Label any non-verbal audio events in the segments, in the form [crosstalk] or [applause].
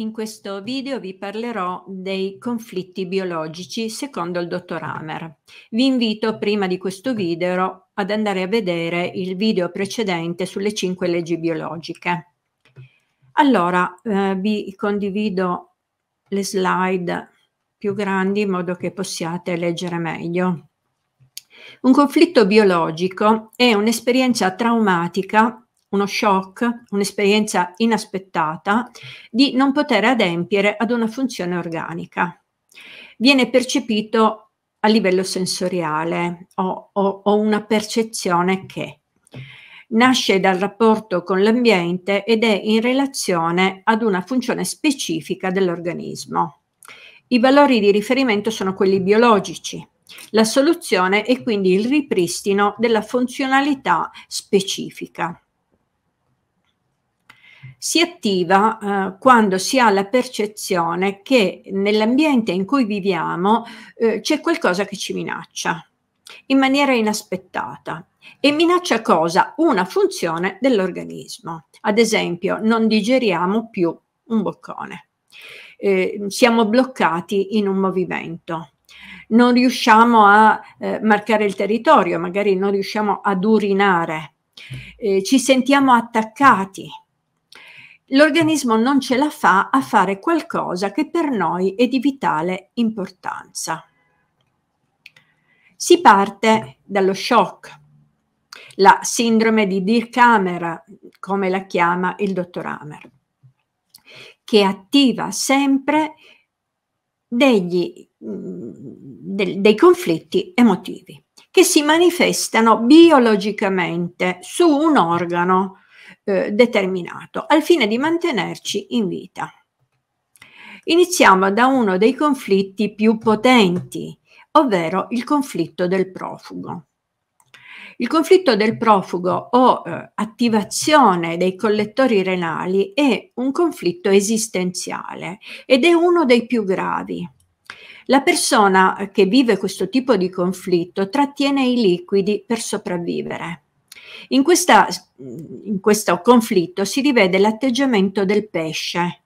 In questo video vi parlerò dei conflitti biologici secondo il dottor Hammer. Vi invito prima di questo video ad andare a vedere il video precedente sulle cinque leggi biologiche. Allora, eh, vi condivido le slide più grandi in modo che possiate leggere meglio. Un conflitto biologico è un'esperienza traumatica uno shock, un'esperienza inaspettata di non poter adempiere ad una funzione organica. Viene percepito a livello sensoriale o, o, o una percezione che nasce dal rapporto con l'ambiente ed è in relazione ad una funzione specifica dell'organismo. I valori di riferimento sono quelli biologici. La soluzione è quindi il ripristino della funzionalità specifica si attiva eh, quando si ha la percezione che nell'ambiente in cui viviamo eh, c'è qualcosa che ci minaccia in maniera inaspettata. E minaccia cosa? Una funzione dell'organismo. Ad esempio, non digeriamo più un boccone, eh, siamo bloccati in un movimento, non riusciamo a eh, marcare il territorio, magari non riusciamo ad urinare, eh, ci sentiamo attaccati l'organismo non ce la fa a fare qualcosa che per noi è di vitale importanza. Si parte dallo shock, la sindrome di Dirkhammer, come la chiama il dottor Hammer, che attiva sempre degli, mm, de, dei conflitti emotivi che si manifestano biologicamente su un organo eh, determinato, al fine di mantenerci in vita. Iniziamo da uno dei conflitti più potenti, ovvero il conflitto del profugo. Il conflitto del profugo o eh, attivazione dei collettori renali è un conflitto esistenziale ed è uno dei più gravi. La persona che vive questo tipo di conflitto trattiene i liquidi per sopravvivere. In, questa, in questo conflitto si rivede l'atteggiamento del pesce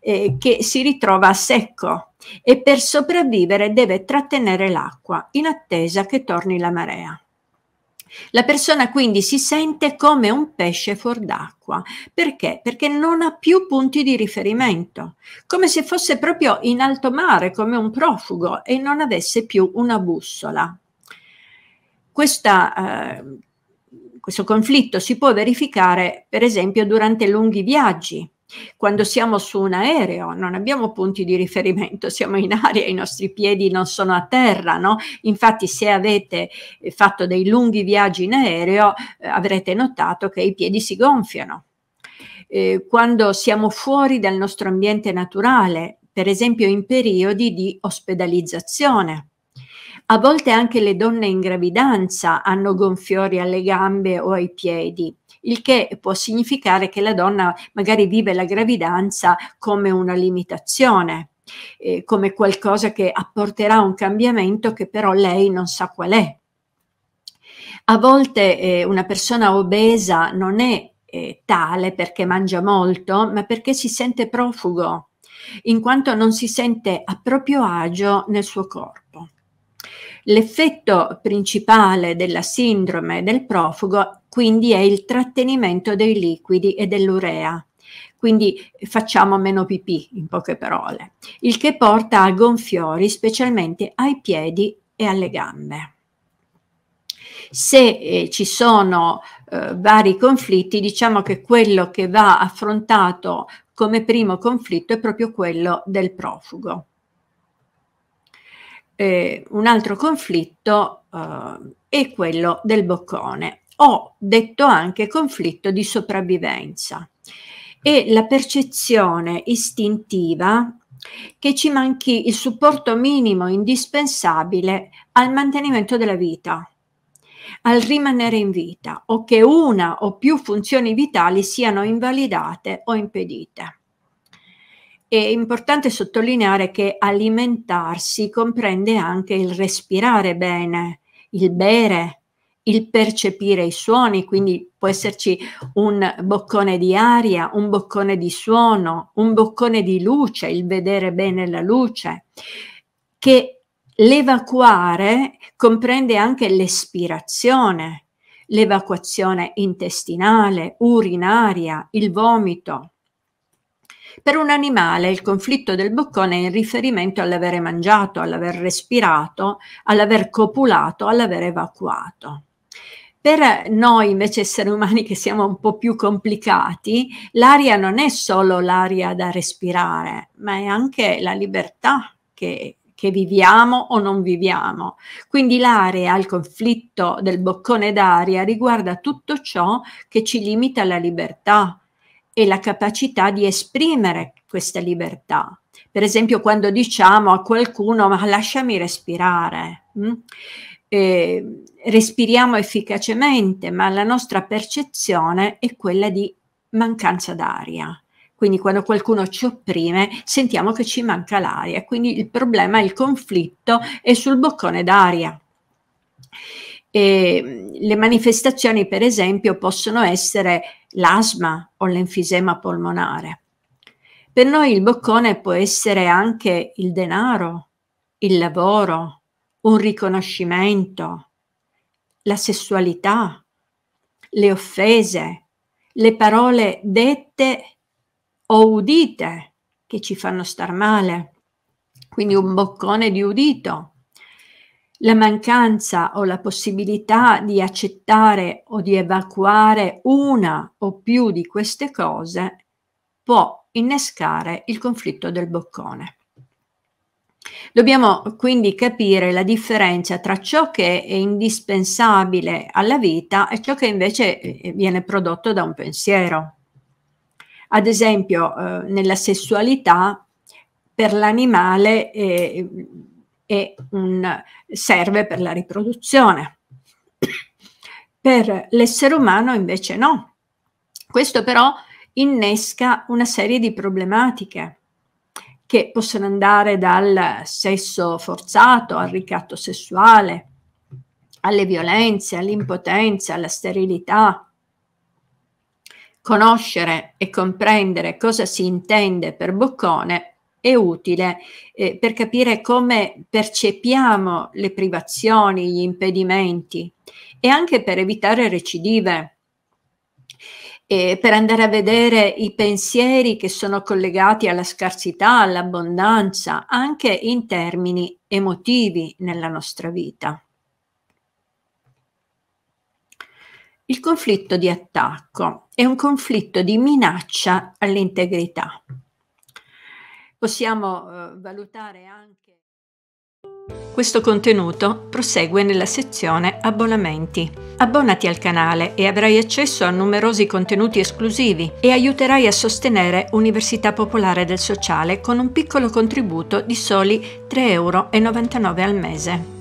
eh, che si ritrova a secco e per sopravvivere deve trattenere l'acqua in attesa che torni la marea. La persona quindi si sente come un pesce fuor d'acqua. Perché? Perché non ha più punti di riferimento, come se fosse proprio in alto mare, come un profugo e non avesse più una bussola. Questa, eh, questo conflitto si può verificare, per esempio, durante lunghi viaggi, quando siamo su un aereo, non abbiamo punti di riferimento, [laughs] siamo in aria, i nostri piedi non sono a terra, no? Infatti se avete eh, fatto dei lunghi viaggi in aereo eh, avrete notato che i piedi si gonfiano. Eh, quando siamo fuori dal nostro ambiente naturale, per esempio in periodi di ospedalizzazione, a volte anche le donne in gravidanza hanno gonfiori alle gambe o ai piedi, il che può significare che la donna magari vive la gravidanza come una limitazione, eh, come qualcosa che apporterà un cambiamento che però lei non sa qual è. A volte eh, una persona obesa non è eh, tale perché mangia molto, ma perché si sente profugo, in quanto non si sente a proprio agio nel suo corpo. L'effetto principale della sindrome del profugo quindi è il trattenimento dei liquidi e dell'urea. Quindi facciamo meno pipì, in poche parole, il che porta a gonfiori specialmente ai piedi e alle gambe. Se eh, ci sono eh, vari conflitti, diciamo che quello che va affrontato come primo conflitto è proprio quello del profugo eh, un altro conflitto eh, è quello del boccone, o detto anche conflitto di sopravvivenza. E la percezione istintiva che ci manchi il supporto minimo indispensabile al mantenimento della vita, al rimanere in vita o che una o più funzioni vitali siano invalidate o impedite. È importante sottolineare che alimentarsi comprende anche il respirare bene, il bere, il percepire i suoni, quindi può esserci un boccone di aria, un boccone di suono, un boccone di luce, il vedere bene la luce, che l'evacuare comprende anche l'espirazione, l'evacuazione intestinale, urinaria, il vomito. Per un animale il conflitto del boccone è in riferimento all'avere mangiato, all'aver respirato, all'aver copulato, all'aver evacuato. Per noi invece esseri umani che siamo un po' più complicati, l'aria non è solo l'aria da respirare, ma è anche la libertà che, che viviamo o non viviamo. Quindi l'aria, il conflitto del boccone d'aria riguarda tutto ciò che ci limita la libertà, e la capacità di esprimere questa libertà. Per esempio quando diciamo a qualcuno ma lasciami respirare, mh? Mm? Eh, respiriamo efficacemente, ma la nostra percezione è quella di mancanza d'aria. Quindi quando qualcuno ci opprime sentiamo che ci manca l'aria, quindi il problema, il conflitto è sul boccone d'aria. E ehm, le manifestazioni, per esempio, possono essere l'asma o l'enfisema polmonare. Per noi il boccone può essere anche il denaro, il lavoro, un riconoscimento, la sessualità, le offese, le parole dette o udite che ci fanno star male. Quindi un boccone di udito, la mancanza o la possibilità di accettare o di evacuare una o più di queste cose può innescare il conflitto del boccone. Dobbiamo quindi capire la differenza tra ciò che è indispensabile alla vita e ciò che invece eh, viene prodotto da un pensiero. Ad esempio, eh, nella sessualità, per l'animale eh, e un, serve per la riproduzione. Per l'essere umano invece no. Questo però innesca una serie di problematiche che possono andare dal sesso forzato al ricatto sessuale, alle violenze, all'impotenza, alla sterilità. Conoscere e comprendere cosa si intende per boccone è utile eh, per capire come percepiamo le privazioni, gli impedimenti e anche per evitare recidive, eh, per andare a vedere i pensieri che sono collegati alla scarsità, all'abbondanza, anche in termini emotivi nella nostra vita. Il conflitto di attacco è un conflitto di minaccia all'integrità. Possiamo eh, valutare anche... Questo contenuto prosegue nella sezione Abbonamenti. Abbonati al canale e avrai accesso a numerosi contenuti esclusivi e aiuterai a sostenere Università Popolare del Sociale con un piccolo contributo di soli 3,99 euro al mese.